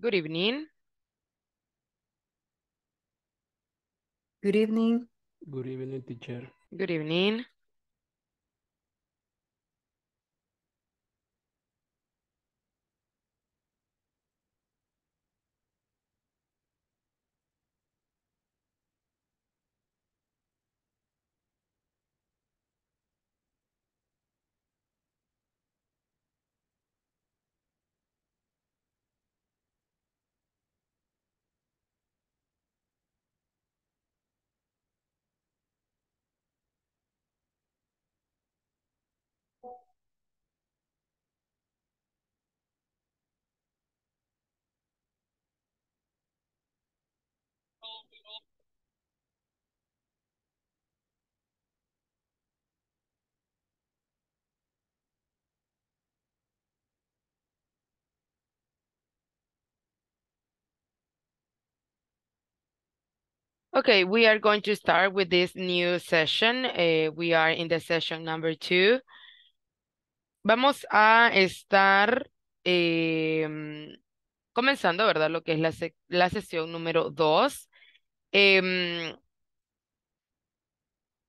Good evening. Good evening. Good evening, teacher. Good evening. Okay, we are going to start with this new session. Eh, we are in the session number two. Vamos a estar eh, comenzando, ¿verdad? Lo que es la, la sesión número dos. Em,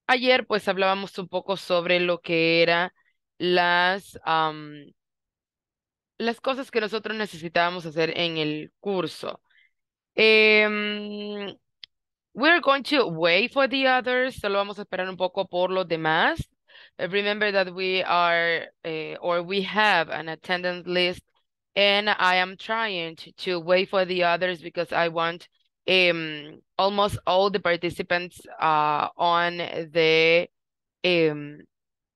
ayer pues hablábamos un poco sobre lo que eran las, las cosas que nosotros necesitábamos hacer en el curso. Eh, We're going to wait for the others. Solo vamos a esperar un poco por los demás. Uh, remember that we are uh, or we have an attendance list and I am trying to, to wait for the others because I want um, almost all the participants uh, on the um,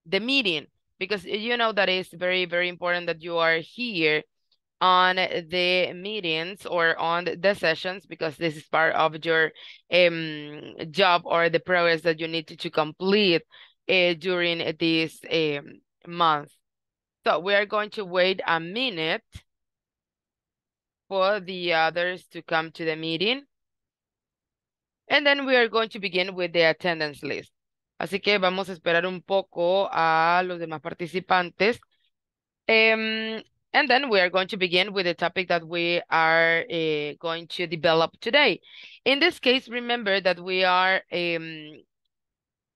the meeting because you know that it's very very important that you are here on the meetings or on the sessions because this is part of your um, job or the progress that you need to, to complete uh, during this um, month. So we are going to wait a minute for the others to come to the meeting. And then we are going to begin with the attendance list. Así que vamos a esperar un poco a los demás participantes. Um, and then we are going to begin with the topic that we are uh, going to develop today. In this case, remember that we are um,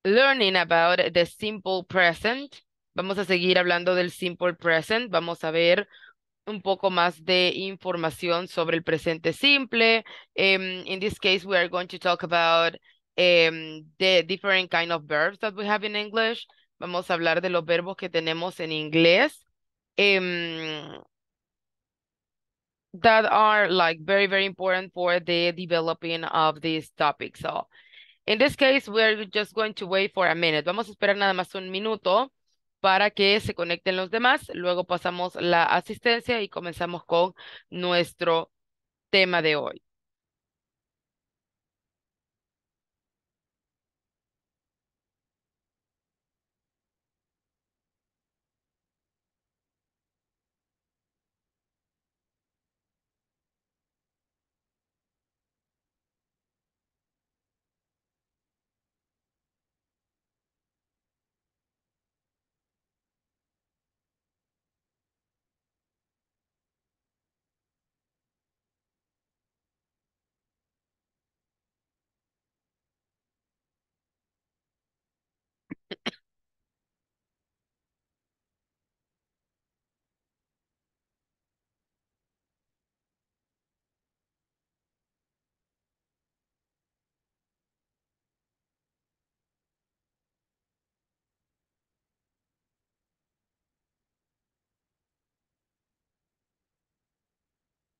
learning about the simple present. Vamos a seguir hablando del simple present. Vamos a ver un poco más de información sobre el presente simple. Um, in this case, we are going to talk about um, the different kind of verbs that we have in English. Vamos a hablar de los verbos que tenemos en inglés. Em, that are like very, very important for the developing of this topic. So in this case, we're just going to wait for a minute. Vamos a esperar nada más un minuto para que se conecten los demás. Luego pasamos la asistencia y comenzamos con nuestro tema de hoy.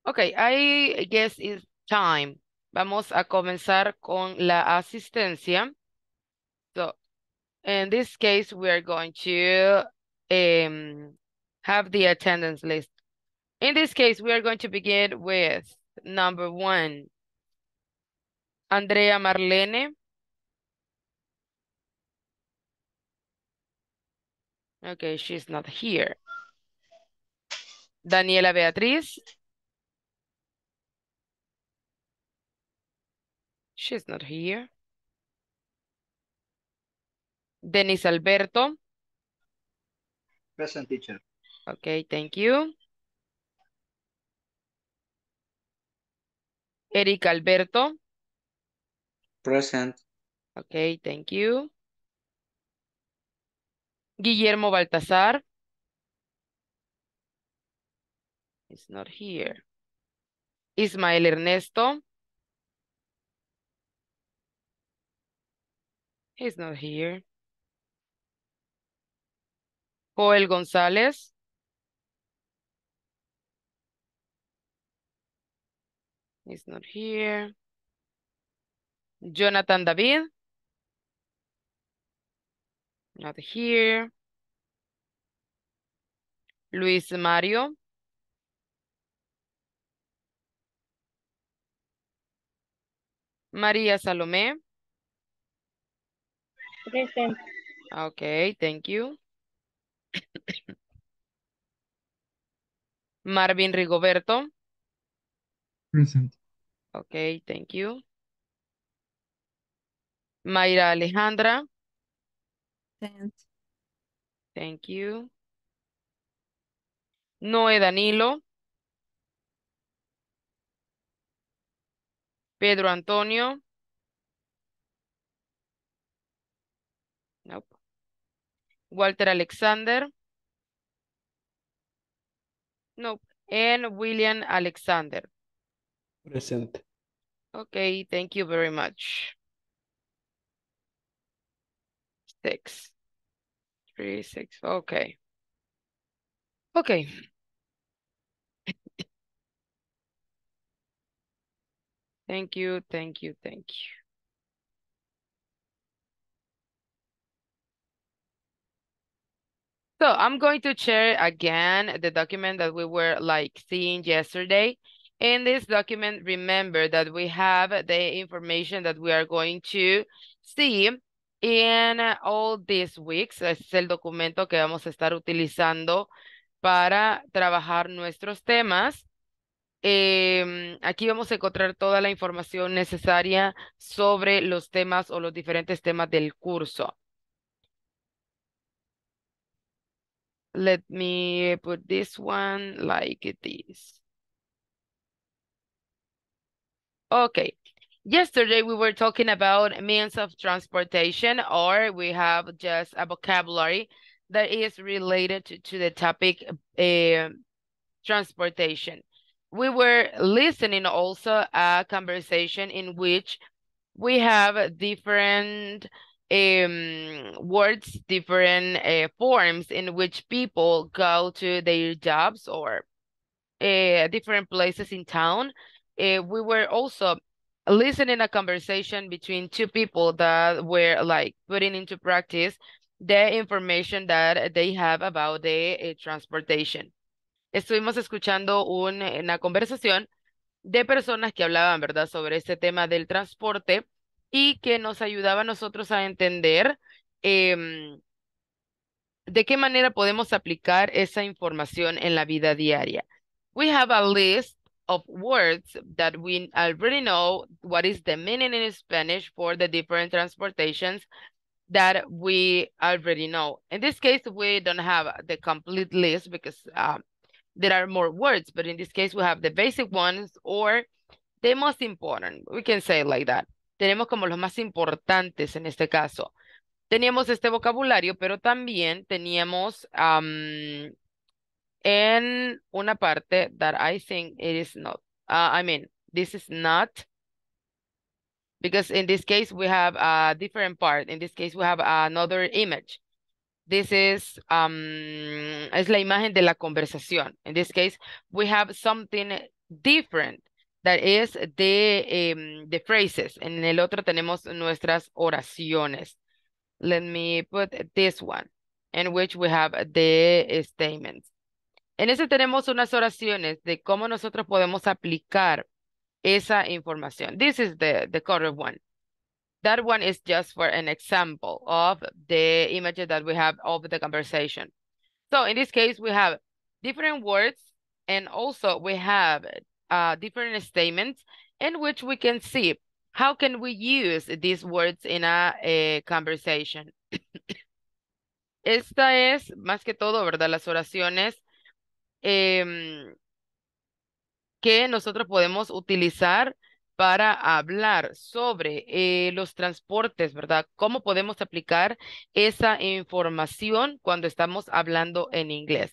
Ok, I guess it's time. Vamos a comenzar con la asistencia. So, in this case, we are going to um, have the attendance list. In this case, we are going to begin with number one, Andrea Marlene. Okay, she's not here. Daniela Beatriz. She's not here. Denis Alberto. Present teacher. Okay, thank you. Eric Alberto. Present. Okay, thank you. Guillermo Baltazar. He's not here. Ismael Ernesto. He's not here. Joel González. He's not here. Jonathan David. Not here. Luis Mario. María Salomé. Ah, okay, thank you. Marvin Rigoberto. Present. Okay, thank you. Mayra Alejandra. Present. Thank you. Noé Danilo. Pedro Antonio. Walter Alexander. No, and William Alexander. Present. Okay, thank you very much. Six, three, six, okay. Okay. Thank you, thank you, thank you. So I'm going to share again the document that we were like seeing yesterday. In this document, remember that we have the information that we are going to see in all these weeks. Este es el documento que vamos a estar utilizando para trabajar nuestros temas. Em, aquí vamos a encontrar toda la información necesaria sobre los temas o los diferentes temas del curso. Let me put this one like this. Okay. Yesterday, we were talking about means of transportation, or we have just a vocabulary that is related to, to the topic uh, transportation. We were listening also a conversation in which we have different um, words, different uh, forms in which people go to their jobs or uh, different places in town. Uh, we were also listening a conversation between two people that were like putting into practice the information that they have about the uh, transportation. Estuvimos escuchando un, una conversación de personas que hablaban, ¿verdad?, sobre este tema del transporte y que nos ayudaba a nosotros a entender eh, de qué manera podemos aplicar esa información en la vida diaria. We have a list of words that we already know what is the meaning in Spanish for the different transportations that we already know. In this case, we don't have the complete list because uh, there are more words, but in this case, we have the basic ones or the most important. We can say like that. tenemos como los más importantes en este caso. Teníamos este vocabulario, pero también teníamos en una parte that I think it is not, uh, I mean, this is not, because in this case we have a different part. In this case we have another image. This is, um, es la imagen de la conversación. In this case, we have something different That is the de, eh, In phrases. En el otro tenemos nuestras oraciones. Let me put this one, in which we have the eh, statements. En ese tenemos unas oraciones de cómo nosotros podemos aplicar esa información. This is the, the correct one. That one is just for an example of the images that we have of the conversation. So in this case, we have different words and also we have Uh, different statements in which we can see how can we use these words in a, eh, conversation. Esta es, más que todo, ¿verdad? Las oraciones em, que nosotros podemos utilizar para hablar sobre eh, los transportes, ¿verdad? ¿Cómo podemos aplicar esa información cuando estamos hablando en inglés?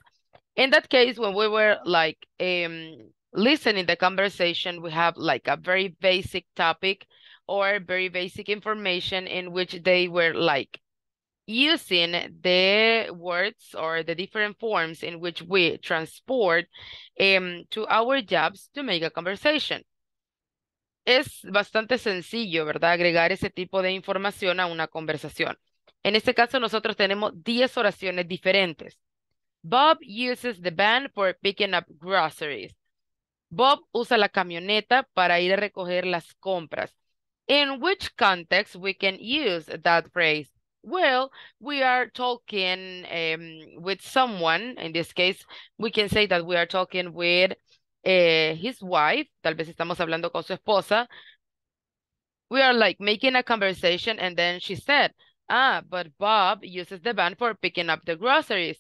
In that case, when we were like em, listen in the conversation, we have like a very basic topic or very basic information in which they were like using the words or the different forms in which we transport um, to our jobs to make a conversation. Es bastante sencillo, ¿verdad? Agregar ese tipo de información a una conversación. En este caso, nosotros tenemos 10 oraciones diferentes. Bob uses the van for picking up groceries. Bob usa la camioneta para ir a recoger las compras. In which context we can use that phrase? Well, we are talking um, with someone. In this case, we can say that we are talking with uh, his wife. Tal vez estamos hablando con su esposa. We are like making a conversation and then she said, ah, but Bob uses the van for picking up the groceries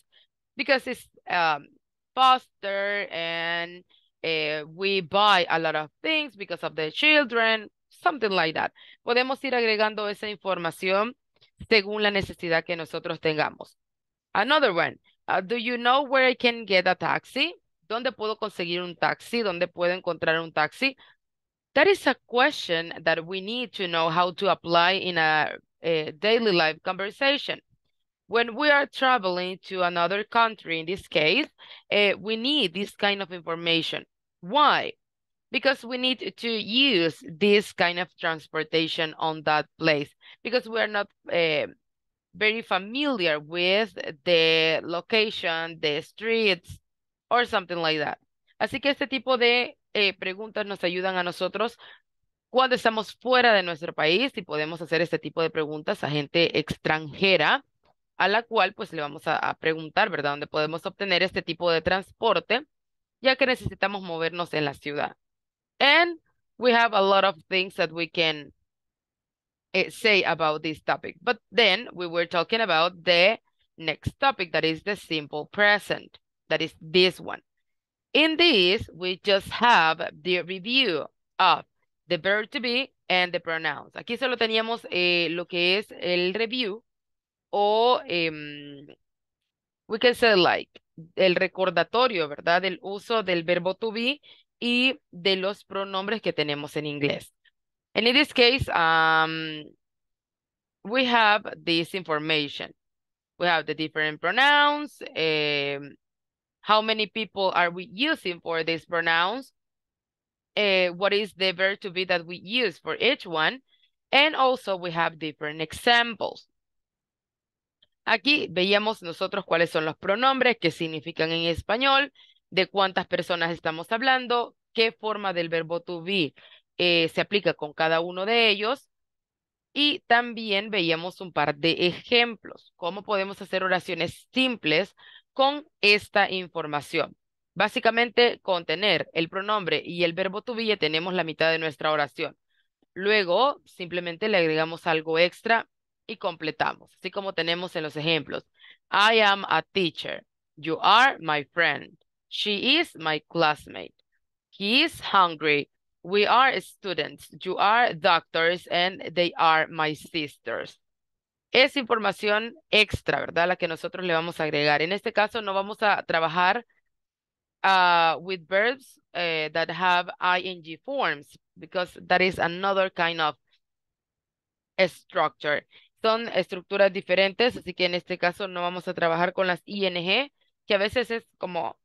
because it's um, foster and eh, we buy a lot of things because of the children, something like that. Podemos ir agregando esa información según la necesidad que nosotros tengamos. Another one, uh, do you know where I can get a taxi? ¿Dónde puedo conseguir un taxi? ¿Dónde puedo encontrar un taxi? That is a question that we need to know how to apply in a, a eh, daily life conversation. When we are traveling to another country, in this case, uh, we need this kind of information. Why? Because we need to use this kind of transportation on that place because we're not uh, very familiar with the location, the streets, or something like that. Así que este tipo de eh, preguntas nos ayudan a nosotros cuando estamos fuera de nuestro país y podemos hacer este tipo de preguntas a gente extranjera a la cual pues le vamos a, a preguntar, ¿verdad? Donde podemos obtener este tipo de transporte ya que necesitamos movernos en la ciudad. And we have a lot of things that we can eh, say about this topic. But then we were talking about the next topic, that is the simple present. That is this one. In this, we just have the review of the verb to be and the pronouns. Aquí solo teníamos eh, lo que es el review o em, we can say like el recordatorio, ¿verdad? Del uso del verbo to be y de los pronombres que tenemos en inglés. And in this case, um, we have this information. We have the different pronouns, um, how many people are we using for these pronouns, uh, what is the verb to be that we use for each one, and also we have different examples. Aquí veíamos nosotros cuáles son los pronombres, qué significan en español, de cuántas personas estamos hablando, qué forma del verbo to be eh, se aplica con cada uno de ellos. Y también veíamos un par de ejemplos, cómo podemos hacer oraciones simples con esta información. Básicamente, con tener el pronombre y el verbo to be ya tenemos la mitad de nuestra oración. Luego, simplemente le agregamos algo extra y completamos, así como tenemos en los ejemplos. I am a teacher. You are my friend. She is my classmate. He is hungry. We are students. You are doctors and they are my sisters. Es información extra, ¿verdad? La que nosotros le vamos a agregar. En este caso no vamos a trabajar uh, with verbs eh, that have ing forms because that is another kind of structure son estructuras diferentes, así que en este caso no vamos a trabajar con las ING, que a veces es como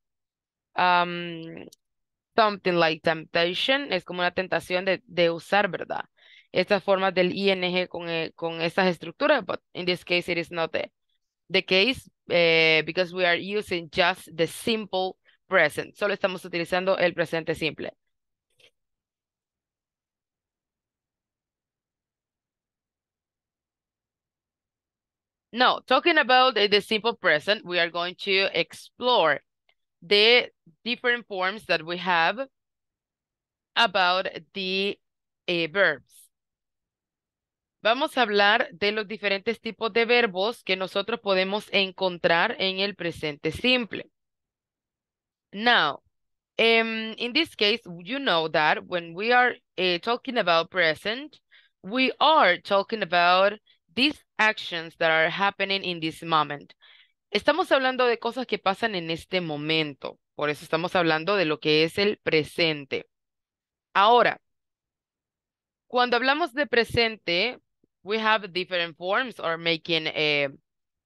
um, something like temptation, es como una tentación de, de usar, ¿verdad? Estas formas del ING con, eh, con estas estructuras, but in this case it is not the, the case eh, because we are using just the simple present. Solo estamos utilizando el presente simple. No, talking about the simple present, we are going to explore the different forms that we have about the eh, verbs. Vamos a hablar de los diferentes tipos de verbos que nosotros podemos encontrar en el presente simple. Now, um, in this case, you know that when we are uh, talking about present, we are talking about these actions that are happening in this moment. Estamos hablando de cosas que pasan en este momento. Por eso estamos hablando de lo que es el presente. Ahora, cuando hablamos de presente, we have different forms or making uh,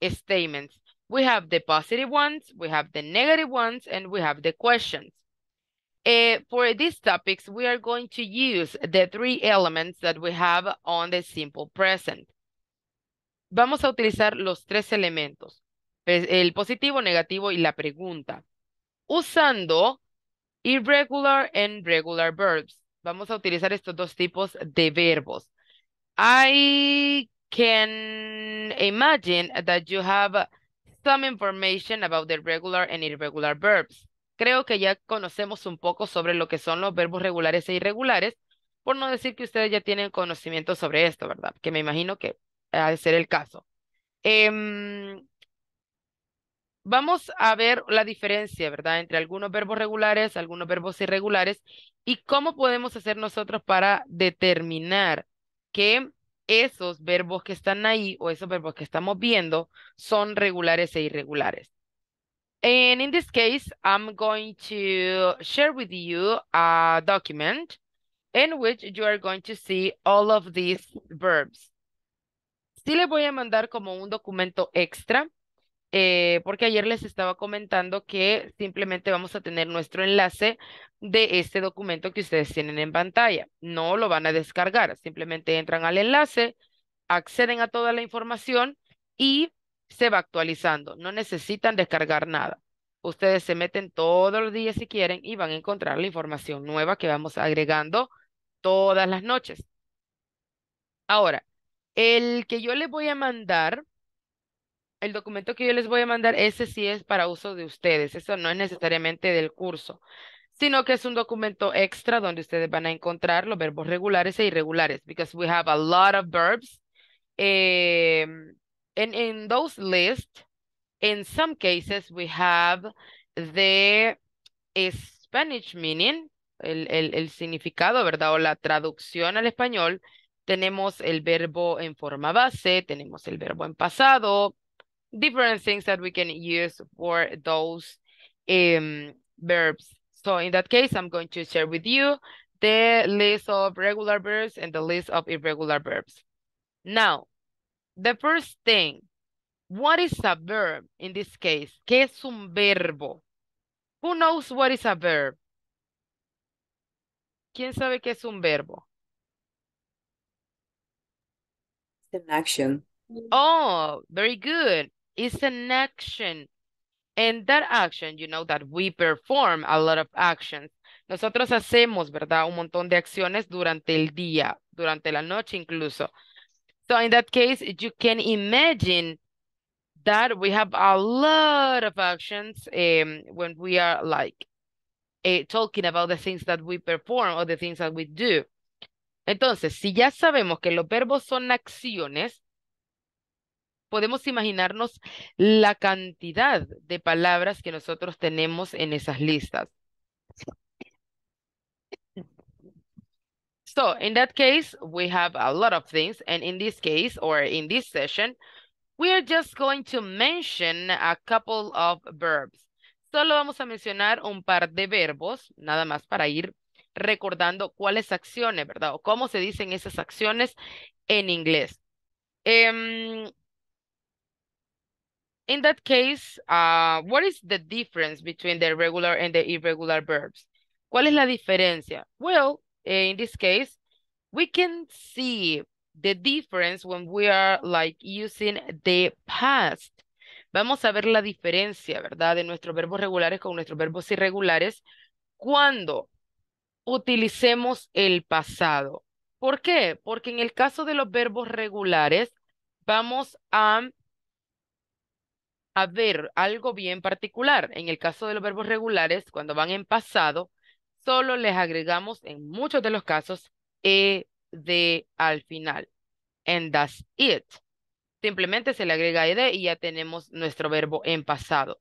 statements. We have the positive ones, we have the negative ones, and we have the questions. Uh, for these topics, we are going to use the three elements that we have on the simple present. vamos a utilizar los tres elementos, pues, el positivo, negativo y la pregunta, usando irregular and regular verbs. Vamos a utilizar estos dos tipos de verbos. I can imagine that you have some information about the regular and irregular verbs. Creo que ya conocemos un poco sobre lo que son los verbos regulares e irregulares, por no decir que ustedes ya tienen conocimiento sobre esto, ¿verdad? Que me imagino que a ser el caso. Em, vamos a ver la diferencia, ¿verdad? Entre algunos verbos regulares, algunos verbos irregulares y cómo podemos hacer nosotros para determinar que esos verbos que están ahí o esos verbos que estamos viendo son regulares e irregulares. And in this case, I'm going to share with you a document in which you are going to see all of these verbs. Sí les voy a mandar como un documento extra, eh, porque ayer les estaba comentando que simplemente vamos a tener nuestro enlace de este documento que ustedes tienen en pantalla. No lo van a descargar, simplemente entran al enlace, acceden a toda la información y se va actualizando. No necesitan descargar nada. Ustedes se meten todos los días si quieren y van a encontrar la información nueva que vamos agregando todas las noches. Ahora, el que yo les voy a mandar, el documento que yo les voy a mandar, ese sí es para uso de ustedes. Eso no es necesariamente del curso, sino que es un documento extra donde ustedes van a encontrar los verbos regulares e irregulares, because we have a lot of verbs. and em, in those lists, in some cases, we have the Spanish meaning, el, el significado, ¿verdad? O la traducción al español, tenemos el verbo en forma base, tenemos el verbo en pasado, different things that we can use for those em, verbs. So in that case, I'm going to share with you the list of regular verbs and the list of irregular verbs. Now, the first thing, what is a verb in this case? ¿Qué es un verbo? Who knows what is a verb? ¿Quién sabe qué es un verbo? an action. Oh, very good. It's an action. And that action, you know, that we perform a lot of actions. Nosotros hacemos, ¿verdad? Un montón de acciones durante el día, durante la noche incluso. So in that case, you can imagine that we have a lot of actions um, when we are like uh, talking about the things that we perform or the things that we do. Entonces, si ya sabemos que los verbos son acciones, podemos imaginarnos la cantidad de palabras que nosotros tenemos en esas listas. So in that case, we have a lot of things. And in this case, or in this session, we are just going to mention a couple of verbs. Solo vamos a mencionar un par de verbos, nada más para ir recordando cuáles acciones, ¿verdad? O cómo se dicen esas acciones en inglés. Em, in that case, uh, what is the difference between the regular and the irregular verbs? ¿Cuál es la diferencia? Well, eh, in this case, we can see the difference when we are like using the past. Vamos a ver la diferencia, ¿verdad? De nuestros verbos regulares con nuestros verbos irregulares cuando utilicemos el pasado. ¿Por qué? Porque en el caso de los verbos regulares, vamos a, a ver algo bien particular. En el caso de los verbos regulares, cuando van en pasado, solo les agregamos en muchos de los casos "-ed", al final. And that's it. Simplemente se le agrega ed y ya tenemos nuestro verbo en pasado.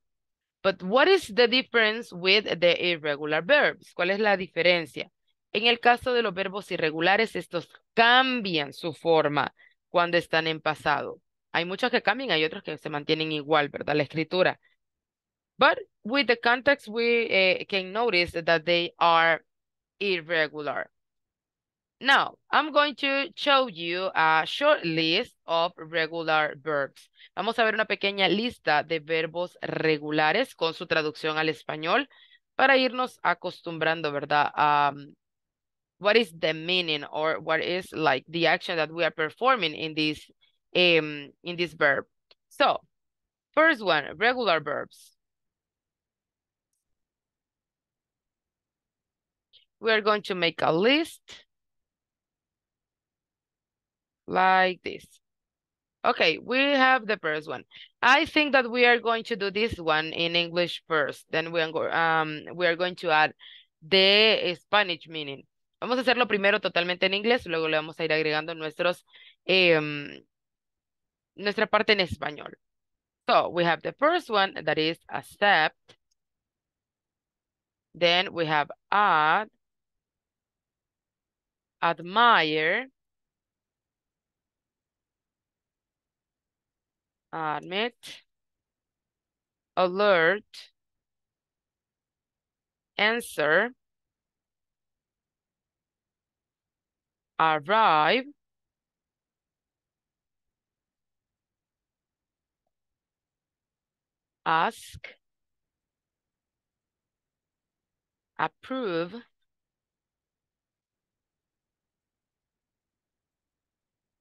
But what is the difference with the irregular verbs? ¿Cuál es la diferencia? En el caso de los verbos irregulares, estos cambian su forma cuando están en pasado. Hay muchos que cambian, hay otros que se mantienen igual, ¿verdad? La escritura. But with the context, we eh, can notice that they are irregular. Now, I'm going to show you a short list of regular verbs. Vamos a ver una pequeña lista de verbos regulares con su traducción al español para irnos acostumbrando, ¿verdad? Um, what is the meaning or what is like the action that we are performing in this, um, in this verb. So, first one, regular verbs. We are going to make a list like this. Okay, we have the first one. I think that we are going to do this one in English first. Then we are, um, we are going to add the Spanish meaning. Vamos a hacerlo primero totalmente en inglés, luego le vamos a ir agregando nuestros, eh, nuestra parte en español. So we have the first one that is accept. Then we have add, admire, admit, alert, answer, arrive, ask, approve,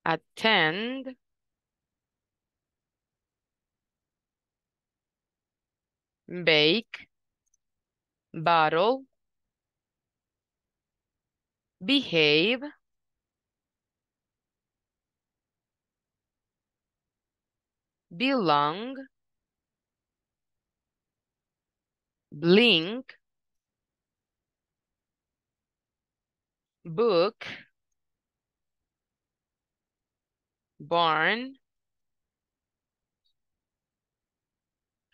attend, bake, bottle, behave, belong, blink, book, barn,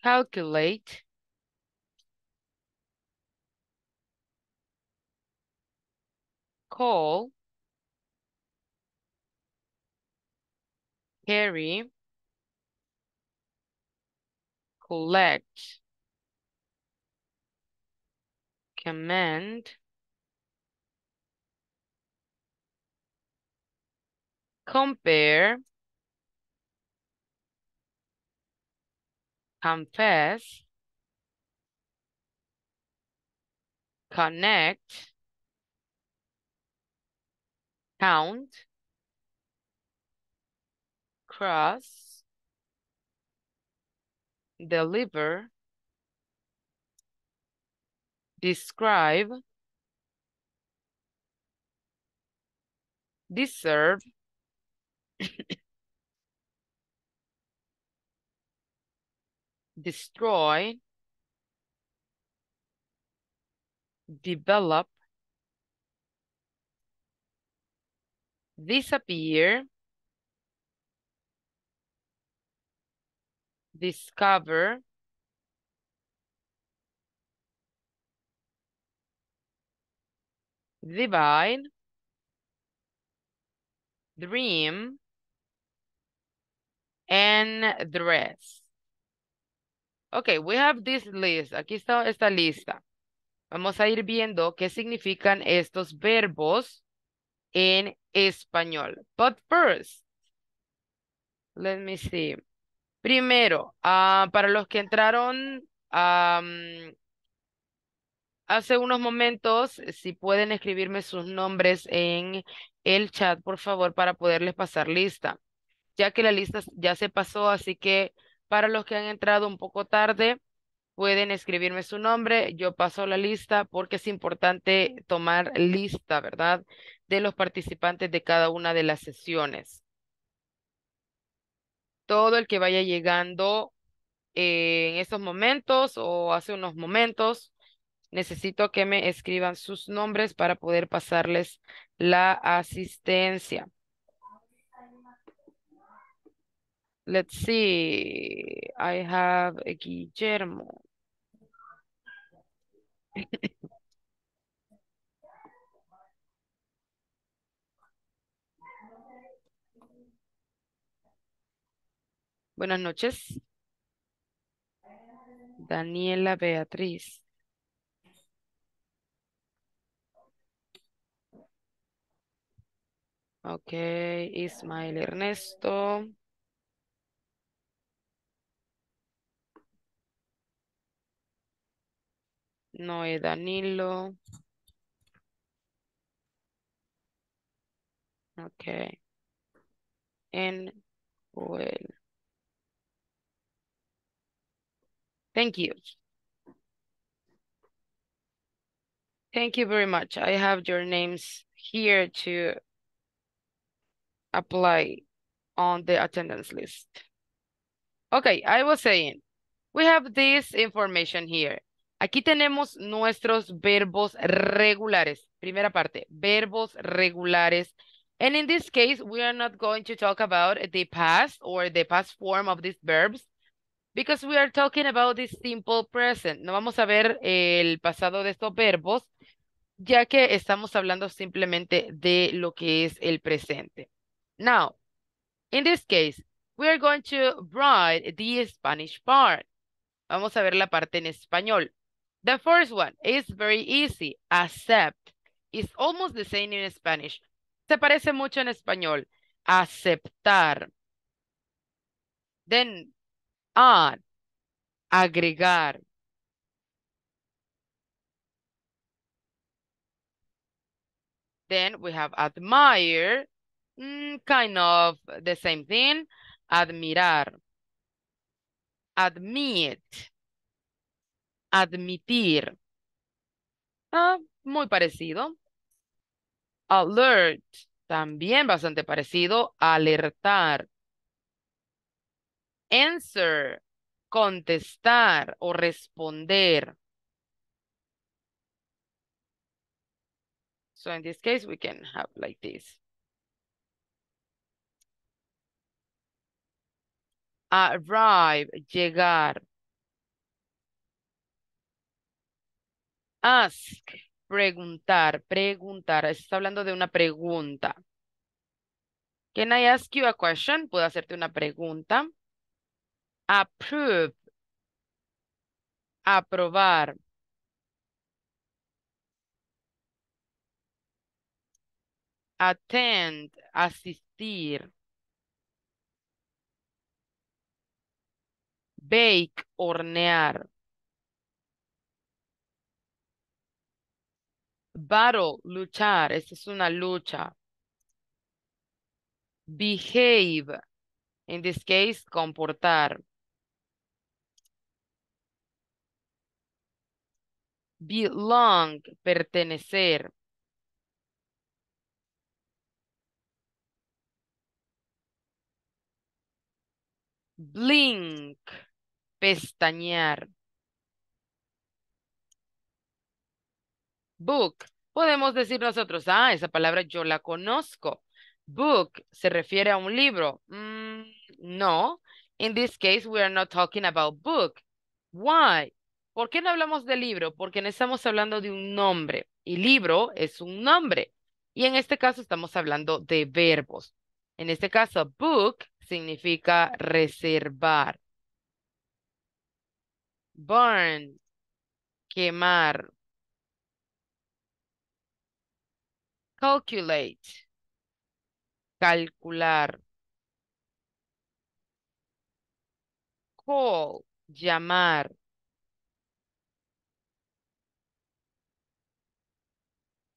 calculate, Call, carry, collect, command, compare, confess, connect, count, cross, deliver, describe, deserve, destroy, develop, disappear, discover, divine, dream, and dress. Ok, we have this list. Aquí está esta lista. Vamos a ir viendo qué significan estos verbos en español. But first, let me see. Primero, ah, para los que entraron ah, mm, hace unos momentos, si pueden escribirme sus nombres en el chat, por favor, para poderles pasar lista, ya que la lista ya se pasó, así que para los que han entrado un poco tarde, pueden escribirme su nombre, yo paso la lista porque es importante tomar lista, ¿verdad? de los participantes de cada una de las sesiones. Todo el que vaya llegando eh, en estos momentos o hace unos momentos, necesito que me escriban sus nombres para poder pasarles la asistencia. Let's see, I have a Guillermo. Buenas noches. Daniela Beatriz. Ok, Ismael Ernesto. Noé Danilo. Ok. En Thank you. Thank you very much. I have your names here to apply on the attendance list. Okay, I was saying, we have this information here. Aquí tenemos nuestros verbos regulares. Primera parte, verbos regulares. And in this case, we are not going to talk about the past or the past form of these verbs. because we are talking about this simple present. No vamos a ver el pasado de estos verbos, ya que estamos hablando simplemente de lo que es el presente. Now, in this case, we are going to write the Spanish part. Vamos a ver la parte en español. The first one is very easy. Accept. It's almost the same in Spanish. Se parece mucho en español. Aceptar. Then agregar. Then we have admire, mm, kind of the same thing, admirar. Admit, admitir. Ah, muy parecido. Alert, también bastante parecido, alertar. Answer, contestar o responder. So in this case, we can have like this. Arrive, llegar. Ask, preguntar, preguntar. Está hablando de una pregunta. Can I ask you a question? Puedo hacerte una pregunta. Approve. Aprobar. Attend. Asistir. Bake. Hornear. Battle. Luchar. Esa es una lucha. Behave. In this case, comportar. belong, pertenecer. Blink, pestañear. Book, podemos decir nosotros, ah, esa palabra yo la conozco. Book se refiere a un libro. Mm, no, in this case we are not talking about book. Why? ¿Por qué no hablamos de libro? Porque no estamos hablando de un nombre y libro es un nombre. Y en este caso estamos hablando de verbos. En este caso, book significa reservar. Burn, quemar. Calculate, calcular. Call, llamar.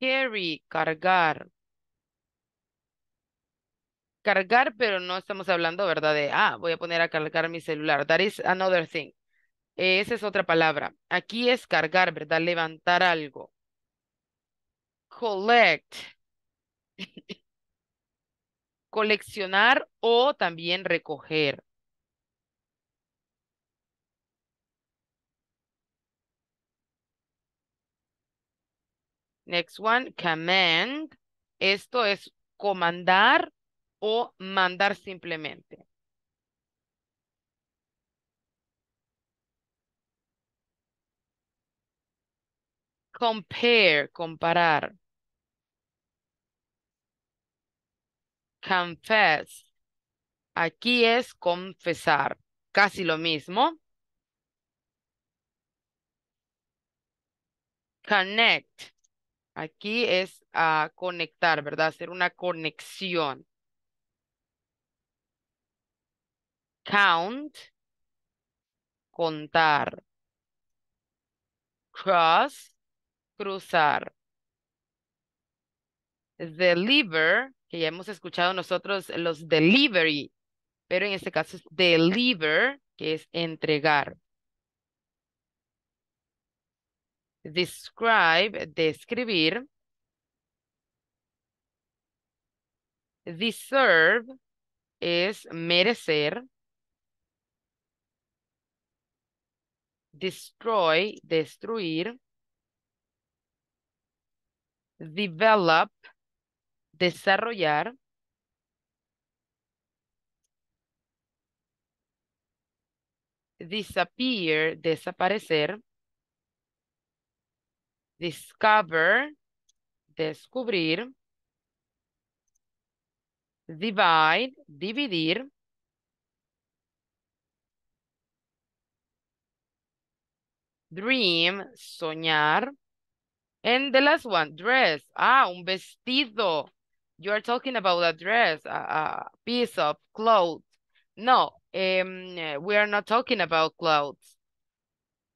Carry, cargar. Cargar, pero no estamos hablando, ¿verdad? De, ah, voy a poner a cargar mi celular. That is another thing. Eh, esa es otra palabra. Aquí es cargar, ¿verdad? Levantar algo. Collect. Coleccionar o también recoger. Next one, command. Esto es comandar o mandar simplemente. Compare, comparar. Confess. Aquí es confesar. Casi lo mismo. Connect Aquí es a conectar, ¿verdad? Hacer una conexión. Count, contar. Cross, cruzar. Deliver, que ya hemos escuchado nosotros los delivery, pero en este caso es deliver, que es entregar. Describe, describir. Deserve es merecer. Destroy, destruir. Develop, desarrollar. Disappear, desaparecer discover, descubrir, divide, dividir, dream, soñar, and the last one, dress, ah, un vestido, you are talking about a dress, a, a piece of clothes, no, um, we are not talking about clothes,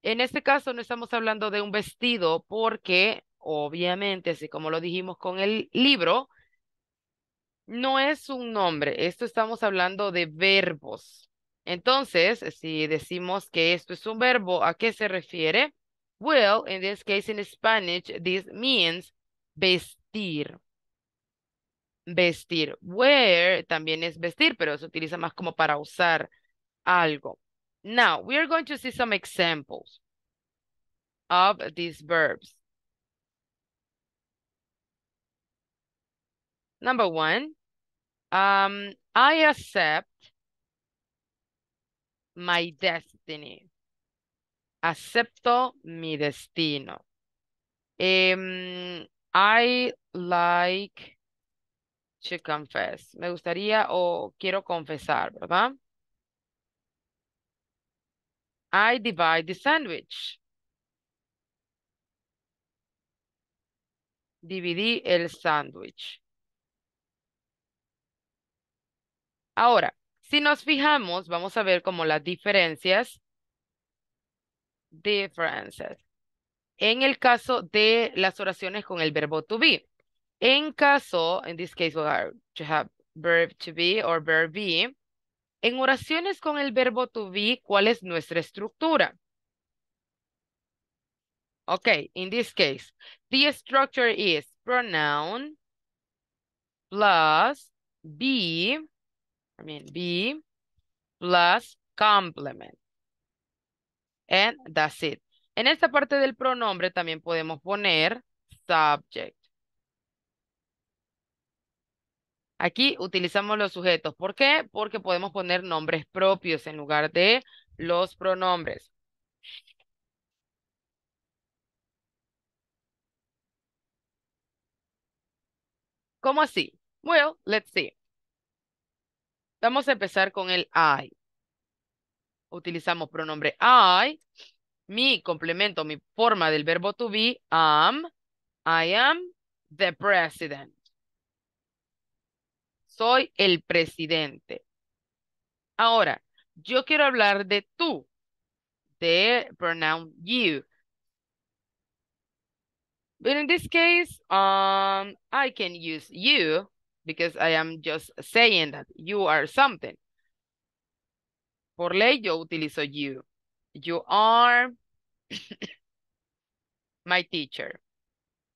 En este caso no estamos hablando de un vestido porque obviamente, así como lo dijimos con el libro, no es un nombre, esto estamos hablando de verbos. Entonces, si decimos que esto es un verbo, ¿a qué se refiere? Well, in this case in Spanish, this means vestir. Vestir. Wear también es vestir, pero se utiliza más como para usar algo. Now, we are going to see some examples of these verbs. Number one, um, I accept my destiny. Acepto mi destino. Um, I like to confess. Me gustaría o quiero confesar, ¿verdad? I divide the sandwich. Dividí el sandwich. Ahora, si nos fijamos, vamos a ver como las diferencias. Differences. En el caso de las oraciones con el verbo to be. En caso, in this case, we to have verb to be or verb be. En oraciones con el verbo to be, ¿cuál es nuestra estructura? Okay, in this case, the structure is pronoun plus be, I mean be, plus complement. And that's it. En esta parte del pronombre también podemos poner subject. Aquí utilizamos los sujetos. ¿Por qué? Porque podemos poner nombres propios en lugar de los pronombres. ¿Cómo así? Well, let's see. Vamos a empezar con el I. Utilizamos pronombre I. Mi complemento, mi forma del verbo to be, am. I am the president soy el presidente. Ahora, yo quiero hablar de tú, de pronoun you. But in this case, um, I can use you because I am just saying that you are something. Por ley, yo utilizo you. You are my teacher.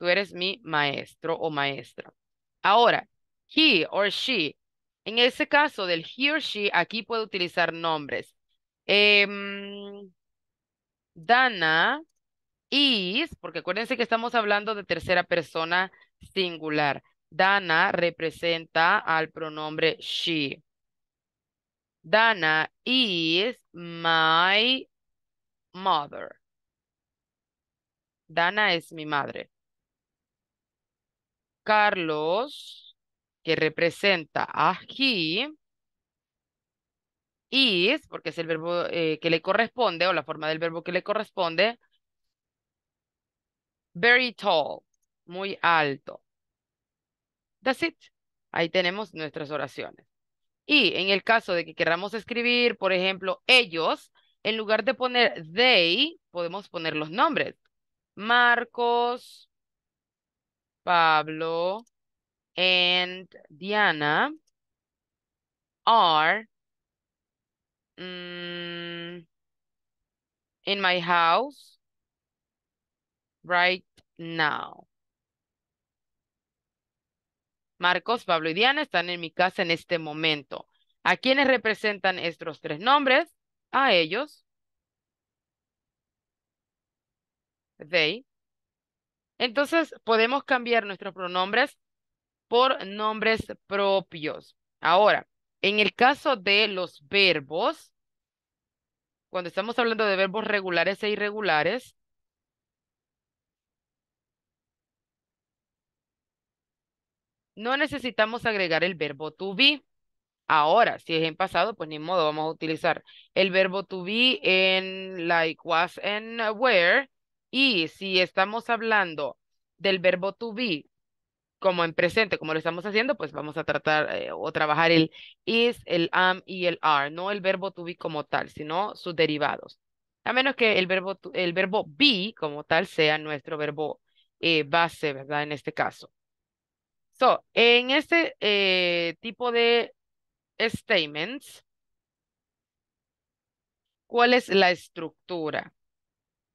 Tú eres mi maestro o maestra. Ahora, he or she. En ese caso del he or she, aquí puedo utilizar nombres. Em, Dana is, porque acuérdense que estamos hablando de tercera persona singular. Dana representa al pronombre she. Dana is my mother. Dana es mi madre. Carlos representa a he, is, porque es el verbo eh, que le corresponde, o la forma del verbo que le corresponde, very tall, muy alto. That's it. Ahí tenemos nuestras oraciones. Y en el caso de que queramos escribir, por ejemplo, ellos, en lugar de poner they, podemos poner los nombres. Marcos, Pablo, and Diana are mm, in my house right now. Marcos, Pablo y Diana están en mi casa en este momento. ¿A quiénes representan estos tres nombres? A ellos. They. Entonces, podemos cambiar nuestros pronombres por nombres propios. Ahora, en el caso de los verbos, cuando estamos hablando de verbos regulares e irregulares, no necesitamos agregar el verbo to be. Ahora, si es en pasado, pues ni modo, vamos a utilizar el verbo to be en like, was and where. Y si estamos hablando del verbo to be como en presente, como lo estamos haciendo, pues vamos a tratar eh, o trabajar el is, el am y el are, no el verbo to be como tal, sino sus derivados. A menos que el verbo, el verbo be como tal sea nuestro verbo eh, base, ¿verdad? En este caso. So, en este eh, tipo de statements, ¿cuál es la estructura?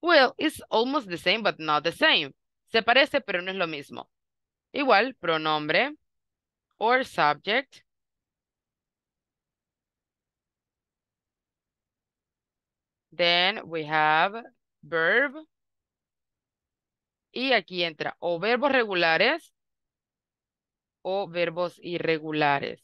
Well, it's almost the same, but not the same. Se parece, pero no es lo mismo. Igual, pronombre or subject. Then we have verb. Y aquí entra o verbos regulares o verbos irregulares.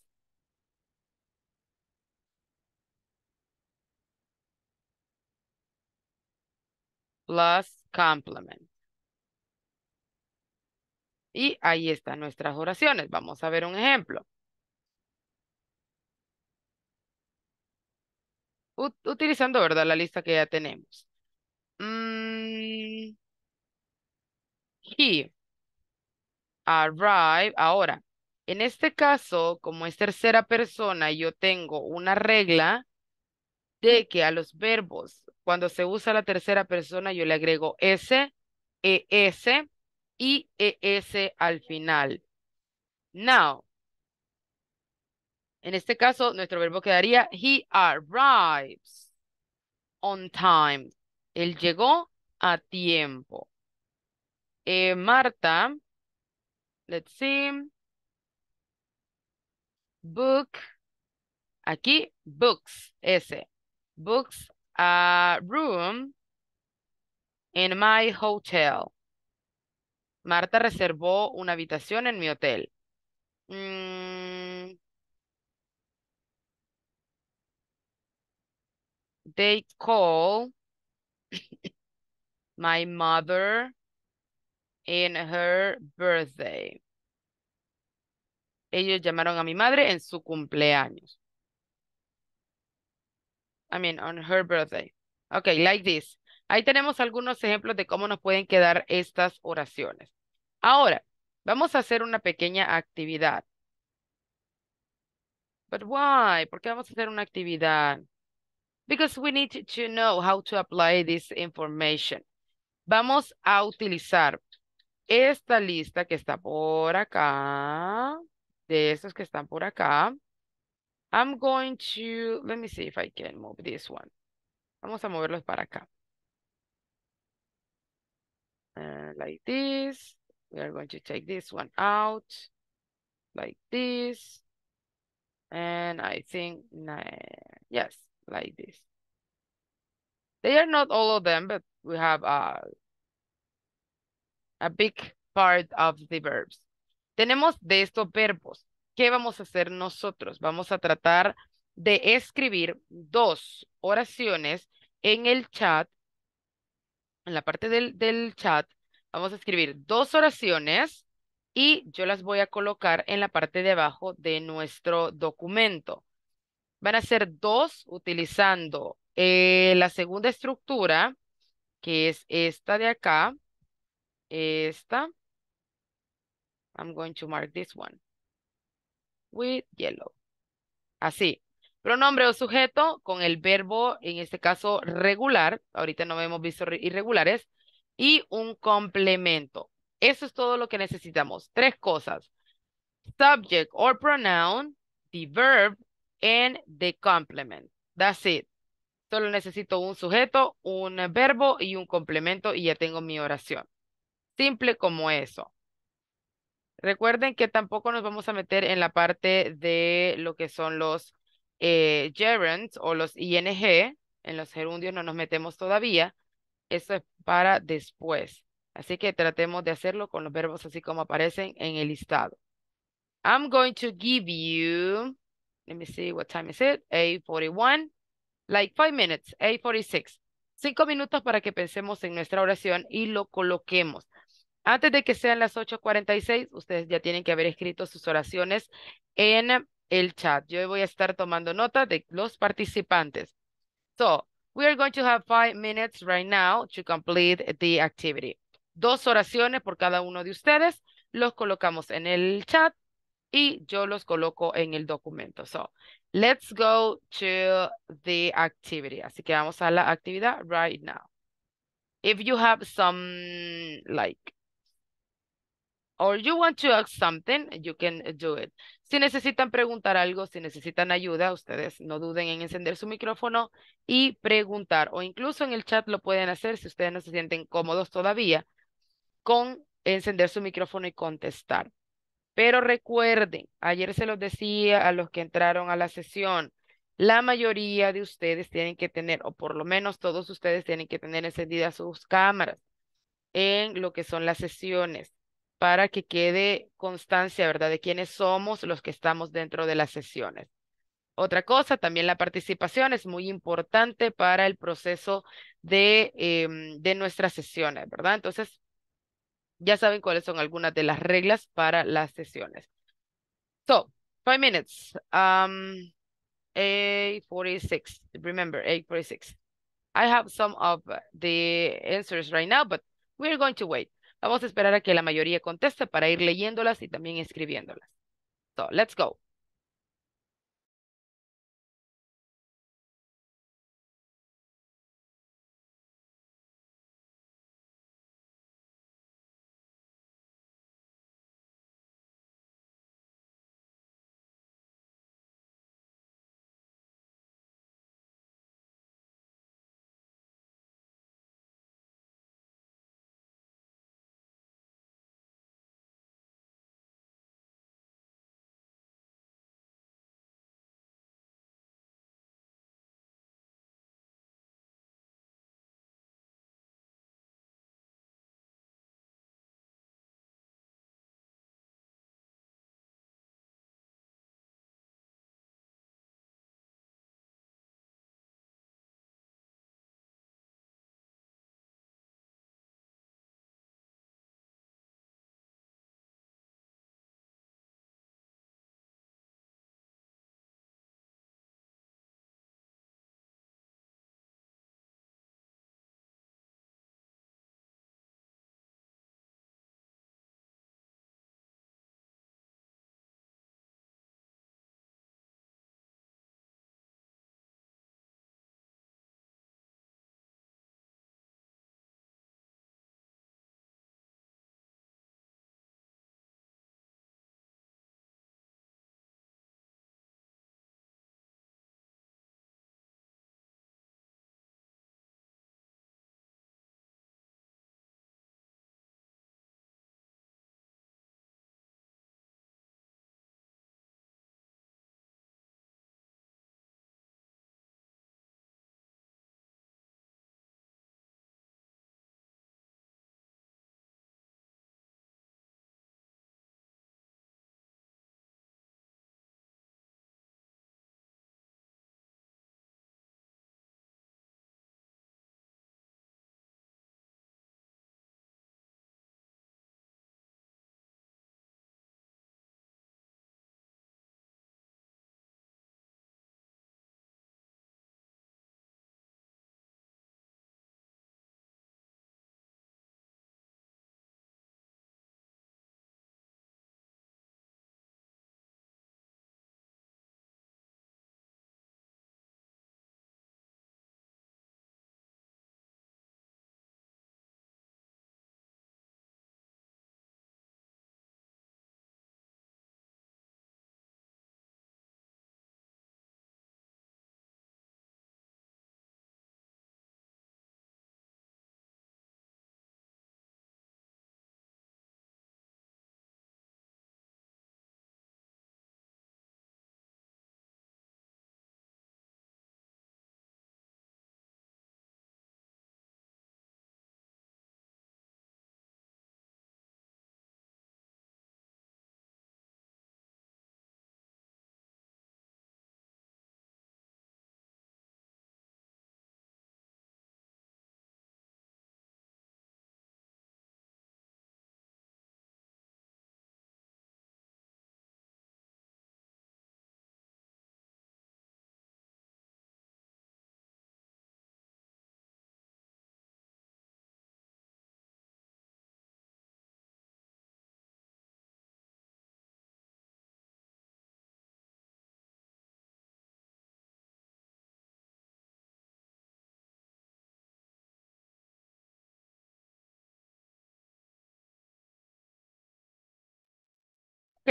Plus complement. Y ahí están nuestras oraciones. Vamos a ver un ejemplo. utilizando, ¿verdad? La lista que ya tenemos. Mm, he Ahora, en este caso, como es tercera persona, yo tengo una regla de que a los verbos, cuando se usa la tercera persona, yo le agrego S, ES, IES al final. Now. En este caso, nuestro verbo quedaría he arrives on time. Él llegó a tiempo. Eh, Marta, let's see. Book. Aquí, books, S. Books a room in my hotel. Marta reservó una habitación en mi hotel. Mm, they call my mother in her birthday. Ellos llamaron a mi madre en su cumpleaños. I mean, on her birthday. Okay, like this. Ahí tenemos algunos ejemplos de cómo nos pueden quedar estas oraciones. Ahora, vamos a hacer una pequeña actividad. But why? ¿Por qué vamos a hacer una actividad? Because we need to know how to apply this information. Vamos a utilizar esta lista que está por acá, de estos que están por acá. I'm going to, let me see if I can move this one. Vamos a moverlos para acá. like this. We are going to take this one out like this. And I think, yes, like this. They are not all of them, but we have a, a big part of the verbs. Tenemos de estos verbos. ¿Qué vamos a hacer nosotros? Vamos a tratar de escribir dos oraciones en el chat en la parte del, chat, vamos a escribir dos oraciones y yo las voy a colocar en la parte de abajo de nuestro documento. Van a ser dos utilizando eh, la segunda estructura, que es esta de acá, esta. I'm going to mark this one with yellow. Así. Pronombre o sujeto con el verbo, en este caso regular, ahorita no hemos visto irregulares, y un complemento. Eso es todo lo que necesitamos. Tres cosas. Subject or pronoun, the verb, and the complement. That's it. Solo necesito un sujeto, un verbo y un complemento y ya tengo mi oración. Simple como eso. Recuerden que tampoco nos vamos a meter en la parte de lo que son los eh, gerunds o los ing, en los gerundios no nos metemos todavía, eso es para después. Así que tratemos de hacerlo con los verbos así como aparecen en el listado. I'm going to give you, let me see what time is it, 8.41, like five minutes, 8.46. Cinco minutos para que pensemos en nuestra oración y lo coloquemos. Antes de que sean las 8.46, ustedes ya tienen que haber escrito sus oraciones en el chat. Yo voy a estar tomando nota de los participantes. So, we are going to have five minutes right now to complete the activity. Dos oraciones por cada uno de ustedes. Los colocamos en el chat y yo los coloco en el documento. So, let's go to the activity. Así que vamos a la actividad right now. If you have some, like, or you want to ask something, you can do it. Si necesitan preguntar algo, si necesitan ayuda, ustedes no duden en encender su micrófono y preguntar. O incluso en el chat lo pueden hacer si ustedes no se sienten cómodos todavía con encender su micrófono y contestar. Pero recuerden, ayer se los decía a los que entraron a la sesión, la mayoría de ustedes tienen que tener, o por lo menos todos ustedes tienen que tener encendidas sus cámaras en lo que son las sesiones para que quede constancia, ¿verdad?, de quiénes somos los que estamos dentro de las sesiones. Otra cosa, también la participación es muy importante para el proceso de, em, de nuestras sesiones, ¿verdad? Entonces, ya saben cuáles son algunas de las reglas para las sesiones. So, five minutes. Um, 8.46, remember, 8.46. I have some of the answers right now, but we're going to wait. Vamos a esperar a que la mayoría conteste para ir leyéndolas y también escribiéndolas. So, let's go.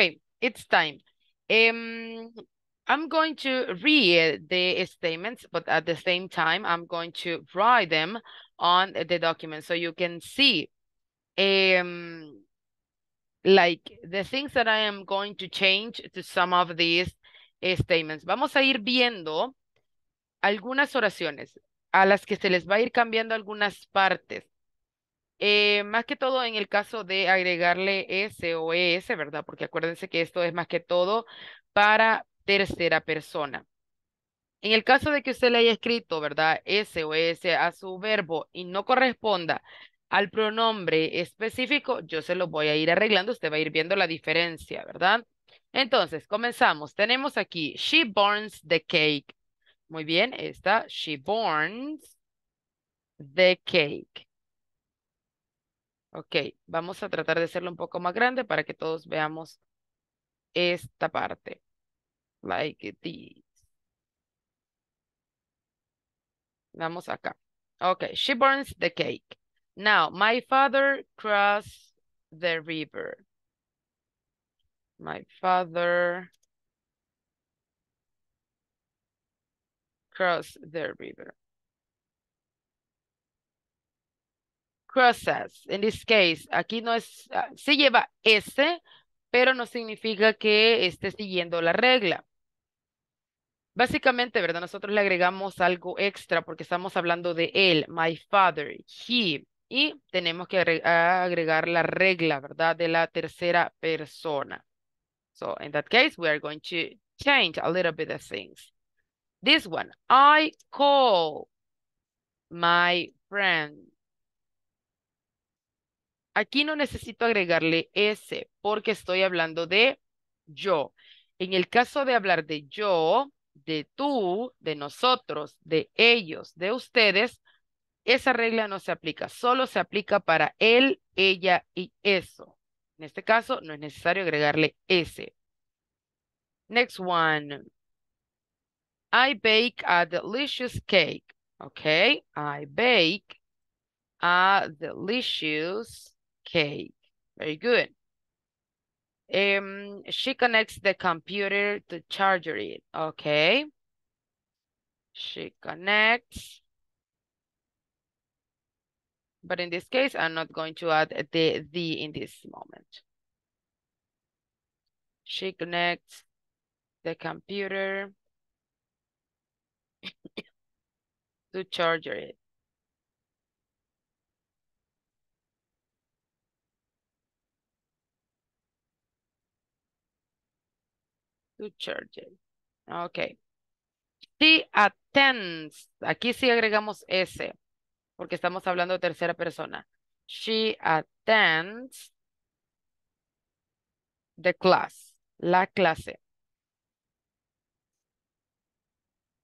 Okay, it's time. Em, I'm going to read the statements, but at the same time, I'm going to write them on the document so you can see em, like the things that I am going to change to some of these eh, statements. Vamos a ir viendo algunas oraciones a las que se les va a ir cambiando algunas partes. Eh, más que todo en el caso de agregarle S o e S, ¿verdad? Porque acuérdense que esto es más que todo para tercera persona. En el caso de que usted le haya escrito, ¿verdad? S o e S a su verbo y no corresponda al pronombre específico, yo se lo voy a ir arreglando, usted va a ir viendo la diferencia, ¿verdad? Entonces, comenzamos. Tenemos aquí, she burns the cake. Muy bien, está, she burns the cake. Ok, vamos a tratar de hacerlo un poco más grande para que todos veamos esta parte. Like this. Vamos acá. Ok, she burns the cake. Now, my father crossed the river. My father crossed the river. crosses, in this case, aquí no es, ah, se lleva S, pero no significa que esté siguiendo la regla. Básicamente, ¿verdad? Nosotros le agregamos algo extra porque estamos hablando de él, my father, he, y tenemos que agregar la regla, ¿verdad? De la tercera persona. So, in that case, we are going to change a little bit of things. This one, I call my friend. Aquí no necesito agregarle S porque estoy hablando de yo. En el caso de hablar de yo, de tú, de nosotros, de ellos, de ustedes, esa regla no se aplica, solo se aplica para él, ella y eso. En este caso, no es necesario agregarle S. Next one. I bake a delicious cake. Ok. I bake a delicious cake. Very good. Um, she connects the computer to charger it. Okay. She connects. But in this case, I'm not going to add the, the in this moment. She connects the computer to charger it. to church. Ok. She attends. Aquí sí agregamos S, porque estamos hablando de tercera persona. She attends the class, la clase.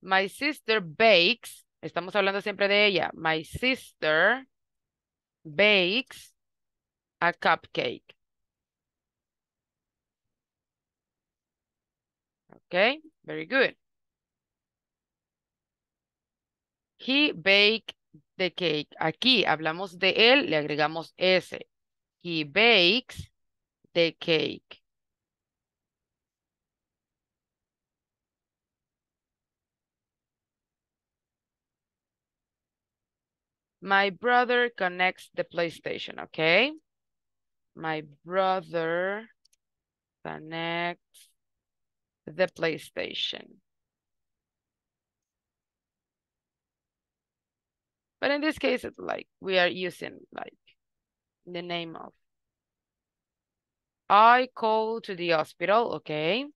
My sister bakes. Estamos hablando siempre de ella. My sister bakes a cupcake. Okay, very good. He baked the cake. Aquí hablamos de él, le agregamos S. He bakes the cake. My brother connects the PlayStation, okay? My brother connects the PlayStation. But in this case, it's like we are using like the name of. I call to the hospital, okay.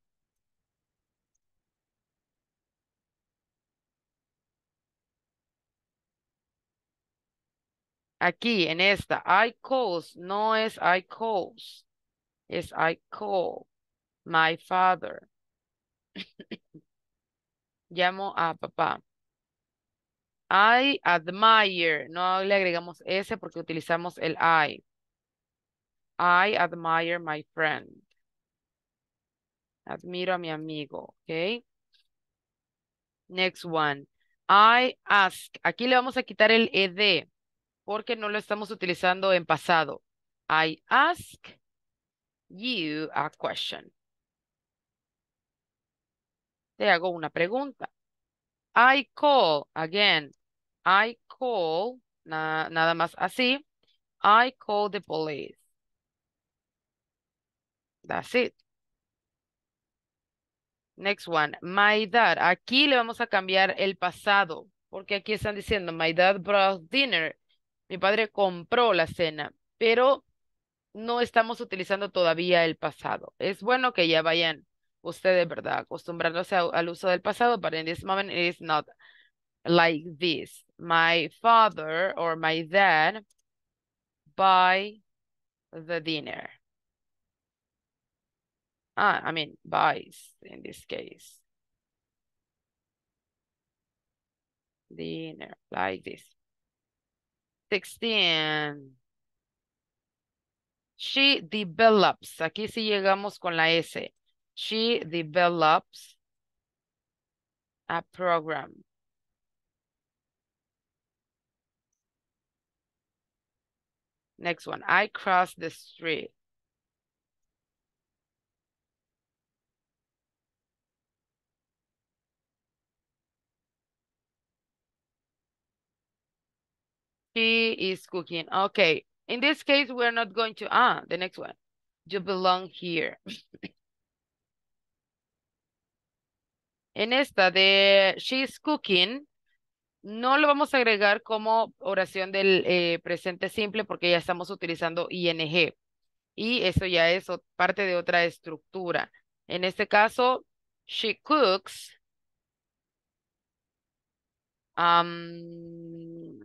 Aquí, en esta, I calls, no es I calls, es I call my father. Llamo a papá. I admire. No le agregamos S porque utilizamos el I. I admire my friend. Admiro a mi amigo, ¿ok? Next one. I ask. Aquí le vamos a quitar el ed porque no lo estamos utilizando en pasado. I ask you a question te hago una pregunta. I call, again, I call, nada más así, I call the police. That's it. Next one, my dad. Aquí le vamos a cambiar el pasado, porque aquí están diciendo, my dad brought dinner. Mi padre compró la cena, pero no estamos utilizando todavía el pasado. Es bueno que ya vayan ustedes, ¿verdad? Acostumbrándose al uso del pasado, but in this moment it is not like this. My father or my dad buy the dinner. Ah, I mean, buys in this case. Dinner, like this. 16. She develops. Aquí sí llegamos con la S. she develops a program. Next one, I cross the street. She is cooking. Okay, in this case, we're not going to, ah, the next one. You belong here. En esta de she's cooking, no lo vamos a agregar como oración del eh, presente simple porque ya estamos utilizando ing. Y eso ya es parte de otra estructura. En este caso, she cooks. Um,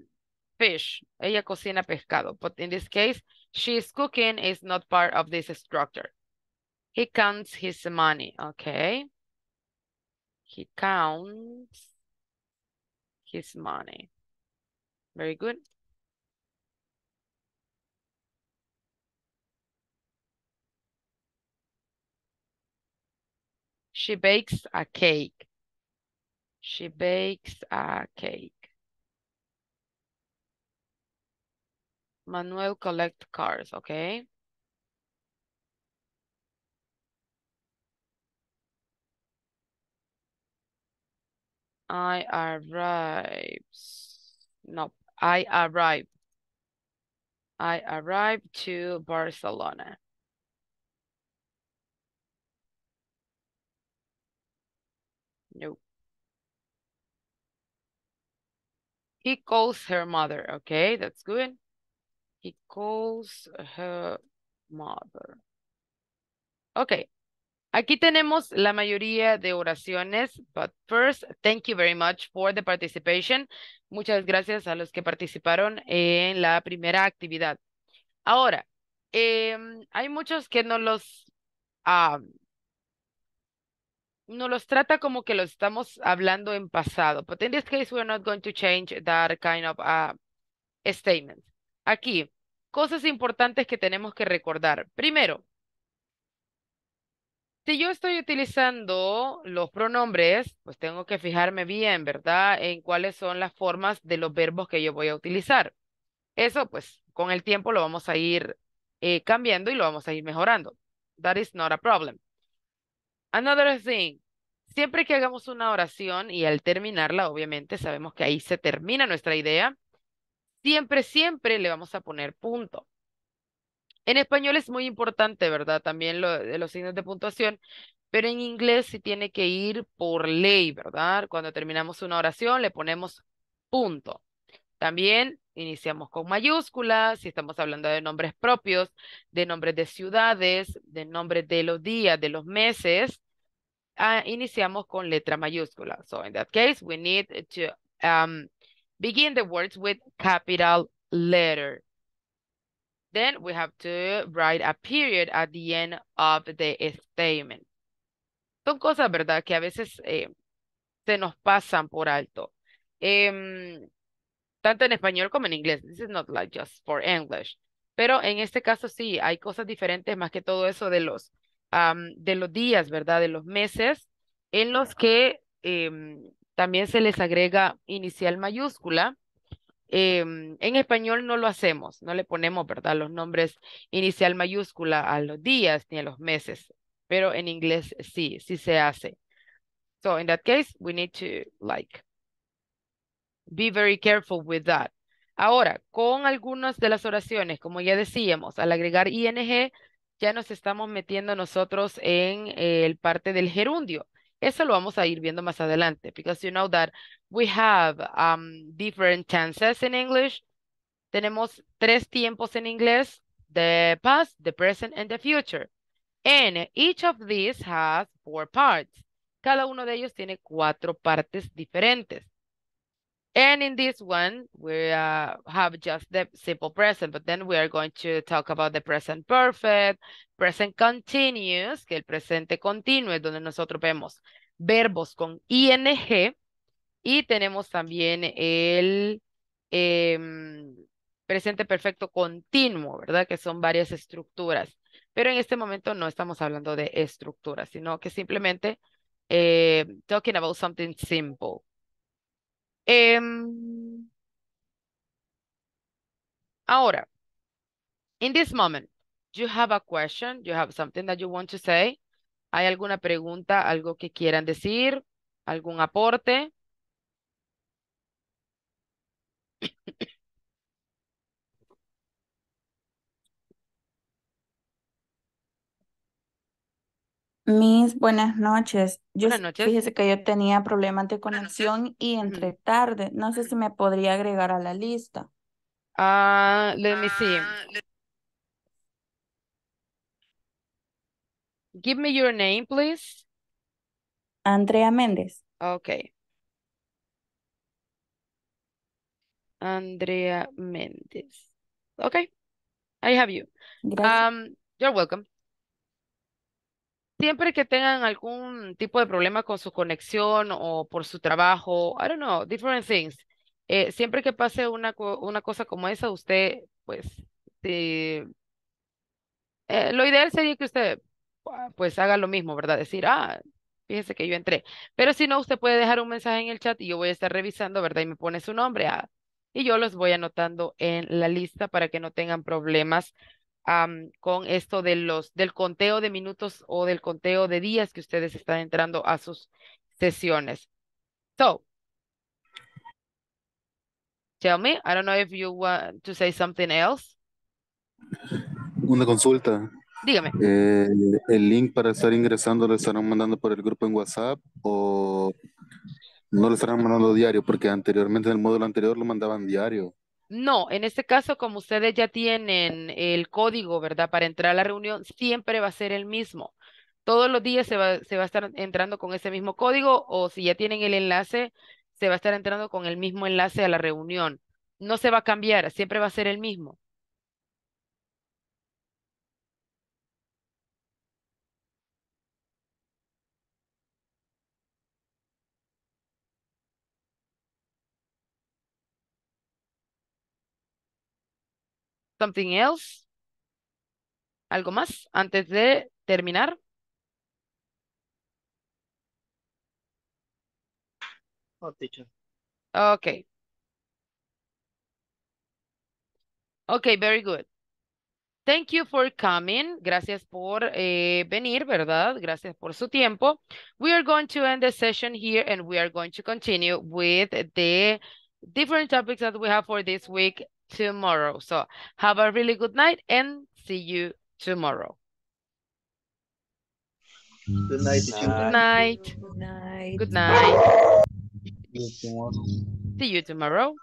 fish. Ella cocina pescado. But in this case, she's cooking is not part of this structure. He counts his money. Okay. He counts his money. Very good. She bakes a cake. She bakes a cake. Manuel collect cars, okay? I arrives. Nope. I arrived. I arrived to Barcelona. Nope. He calls her mother. Okay, that's good. He calls her mother. Okay, Aquí tenemos la mayoría de oraciones, but first, thank you very much for the participation. Muchas gracias a los que participaron en la primera actividad. Ahora, em, hay muchos que no los, ah, no los trata como que los estamos hablando en pasado, but in this case we're not going to change that kind of ah, statement. Aquí, cosas importantes que tenemos que recordar. Primero, si yo estoy utilizando los pronombres, pues tengo que fijarme bien, ¿verdad? En cuáles son las formas de los verbos que yo voy a utilizar. Eso, pues, con el tiempo lo vamos a ir eh, cambiando y lo vamos a ir mejorando. That is not a problem. Another thing. Siempre que hagamos una oración y al terminarla, obviamente sabemos que ahí se termina nuestra idea, siempre, siempre le vamos a poner punto. En español es muy importante, ¿verdad? También lo, de los signos de puntuación, pero en inglés sí tiene que ir por ley, ¿verdad? Cuando terminamos una oración le ponemos punto. También iniciamos con mayúsculas, si estamos hablando de nombres propios, de nombres de ciudades, de nombres de los días, de los meses, ah, iniciamos con letra mayúscula. So in that case, we need to um, begin the words with capital letter. Then we have to write a period at the end of the statement. Son cosas, ¿verdad?, que a veces eh, se nos pasan por alto. Em, tanto en español como en inglés. This is not like just for English. Pero en este caso sí, hay cosas diferentes, más que todo eso de los, de los días, ¿verdad? De los meses, en los que em, también se les agrega inicial mayúscula Em, en español no lo hacemos, no le ponemos, ¿verdad?, los nombres inicial mayúscula a los días ni a los meses, pero en inglés sí, sí se hace. So in that case, we need to like be very careful with that. Ahora, con algunas de las oraciones, como ya decíamos, al agregar ing, ya nos estamos metiendo nosotros en eh, el parte del gerundio. Eso lo vamos a ir viendo más adelante, because you know that we have um, different tenses in English. Tenemos tres tiempos en inglés, the past, the present, and the future. And each of these has four parts. Cada uno de ellos tiene cuatro partes diferentes. And in this one, we uh, have just the simple present, but then we are going to talk about the present perfect, present continuous, que el presente continuo es donde nosotros vemos verbos con ing y tenemos también el eh, presente perfecto continuo, ¿verdad? Que son varias estructuras. Pero en este momento no estamos hablando de estructuras, sino que simplemente eh, talking about something simple. Em, ahora, in this moment, you have a question, you have something that you want to say. ¿Hay alguna pregunta, algo que quieran decir, algún aporte? Mis buenas noches. Yo fíjese que yo tenía problemas de conexión y entre tarde. No sé si me podría agregar a la lista. ah let me see. Ah, Give me your name, please. Andrea Méndez. Okay. Andrea Méndez. Okay. I have you. Gracias. Um, you're welcome siempre que tengan algún tipo de problema con su conexión o por su trabajo, I don't know, different things. Eh, siempre que pase una, una cosa como esa, usted, pues, eh, lo ideal sería que usted, ah, pues, haga lo mismo, ¿verdad? Decir, ah, fíjese que yo entré. Pero si no, usted puede dejar un mensaje en el chat y yo voy a estar revisando, ¿verdad? Y me pone su nombre, ah, y yo los voy anotando en la lista para que no tengan problemas con esto de los, del conteo de minutos o del conteo de días que ustedes están entrando a sus sesiones. So, tell me, I don't know if you want to say something else. Una consulta. Dígame. Eh, el link para estar ingresando lo estarán mandando por el grupo en WhatsApp o no lo estarán mandando diario, porque anteriormente en el módulo anterior lo mandaban diario. No, en este caso, como ustedes ya tienen el código, ¿verdad? Para entrar a la reunión, siempre va a ser el mismo. Todos los días se va, a estar entrando con ese mismo código o si ya tienen el enlace, se va a estar entrando con el mismo enlace a la reunión. No se va a cambiar, siempre va a ser el mismo. something else? ¿Algo más antes de terminar? No, oh, teacher. Okay. Okay, very good. Thank you for coming. Gracias por eh, venir, ¿verdad? Gracias por su tiempo. We are going to end the session here and we are going to continue with the different topics that we have for this week tomorrow. So have a really good night and see you tomorrow. Good night. Good night. Good night. Good night. Good night. See you tomorrow. See you tomorrow.